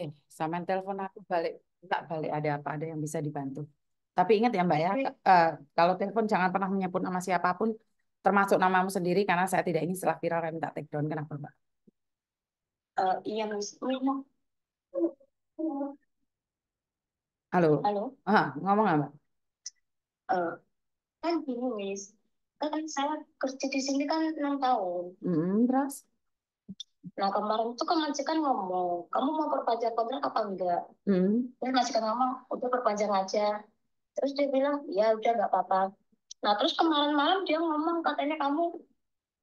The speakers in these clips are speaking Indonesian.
Eh, sama telepon aku balik, nggak balik ada apa, ada yang bisa dibantu. Tapi ingat ya Mbak ya, okay. uh, eh, kalau telepon jangan pernah menyebut nama siapapun, termasuk namamu sendiri, karena saya tidak ingin setelah viral kami tak take down. Kenapa Mbak? Uh, iya, Mas. Halo. Halo. Ah, ngomong apa Uh, eh, kan gini, Miss. Kan saya kerja di sini kan enam tahun. -hmm, terus? Nah kemarin tuh kan ngomong, kamu mau perpanjang kontrak apa enggak? Hmm. Dia majikan ngomong, udah perpanjang aja. Terus dia bilang, ya udah nggak apa-apa. Nah terus kemarin malam dia ngomong katanya kamu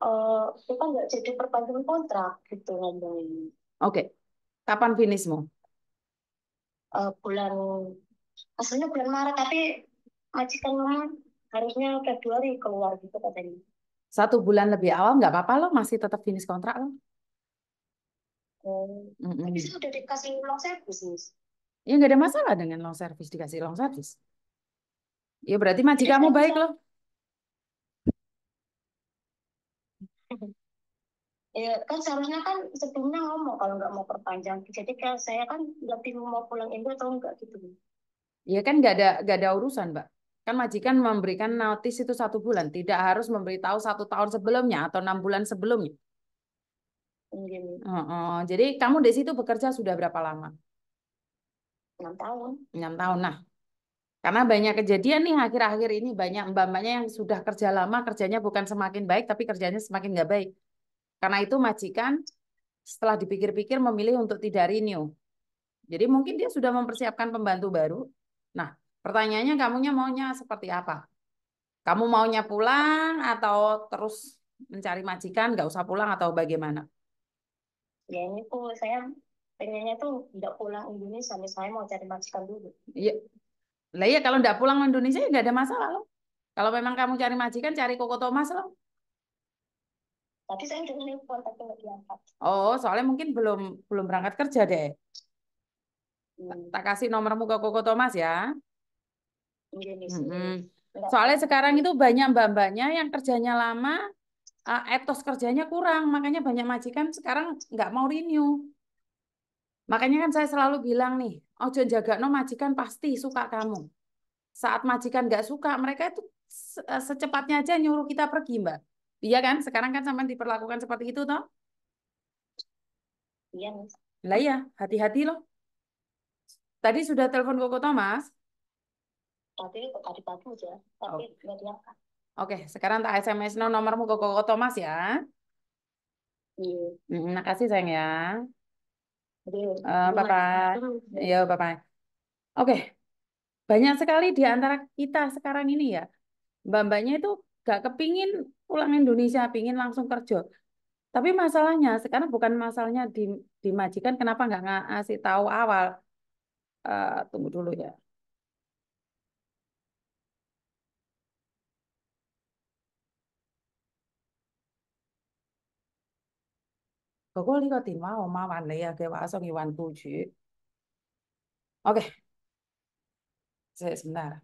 uh, kita nggak jadi perpanjang kontrak gitu ngomong Oke, okay. kapan finishmu? Uh, bulan aslinya bulan Maret tapi majikan ngomong harusnya Februari keluar gitu katanya. Satu bulan lebih awal nggak apa-apa loh masih tetap finish kontrak loh bisa Tapi udah dikasih long service, Miss. Ya nggak ada masalah dengan long service dikasih long service. Ya berarti kamu baik loh. Ya, kan seharusnya kan sebelumnya ngomong kalau nggak mau perpanjang. Jadi kalau saya kan nggak bingung mau pulang Indo atau nggak gitu. Iya kan nggak ada nggak ada urusan, Mbak. Kan majikan memberikan notis itu satu bulan, tidak harus memberitahu satu tahun sebelumnya atau enam bulan sebelumnya. Mungkin. Oh, Jadi kamu di situ bekerja sudah berapa lama? Enam tahun. Enam tahun. Nah, karena banyak kejadian nih akhir-akhir ini banyak mbak-mbaknya yang sudah kerja lama kerjanya bukan semakin baik tapi kerjanya semakin nggak baik. Karena itu majikan setelah dipikir-pikir memilih untuk tidak renew. Jadi mungkin dia sudah mempersiapkan pembantu baru. Nah, pertanyaannya kamunya maunya seperti apa? Kamu maunya pulang atau terus mencari majikan, nggak usah pulang atau bagaimana? ya ini tuh saya pengennya tuh nggak pulang Indonesia misalnya mau cari majikan dulu iya lah iya kalau nggak pulang Indonesia ya nggak ada masalah loh kalau memang kamu cari majikan cari Koko Thomas loh tapi saya udah nelfon tapi nggak diangkat oh soalnya mungkin belum belum berangkat kerja deh hmm. tak kasih nomormu ke Koko Thomas ya iya, Indonesia. -hmm. Soalnya sekarang itu banyak mbak-mbaknya yang kerjanya lama, uh, etos kerjanya kurang, makanya banyak majikan sekarang nggak mau renew. Makanya kan saya selalu bilang nih, ojo jaga no majikan pasti suka kamu. Saat majikan nggak suka, mereka itu eh, secepatnya aja nyuruh kita pergi, Mbak. Iya kan? Sekarang kan sampai diperlakukan seperti itu, toh? Iya, Mas. Lah iya, hati-hati loh. Tadi sudah telepon Koko Thomas? Tadi tadi pagi aja, tapi oh. nggak oh. diangkat. Oke, sekarang tak SMS no nomormu ke Koko Thomas ya. Iya. Terima kasih sayang ya. Oke. Eh, bye-bye. Iya, bye-bye. Oke. Banyak sekali di antara kita sekarang ini ya. Bambanya itu gak kepingin pulang Indonesia, pingin langsung kerja. Tapi masalahnya sekarang bukan masalahnya di, di majikan kenapa nggak ngasih tahu awal. Uh, tunggu dulu ya. 哥哥呢个电话我码还你啊嘅话需要還顧主。OK，即係咩啊？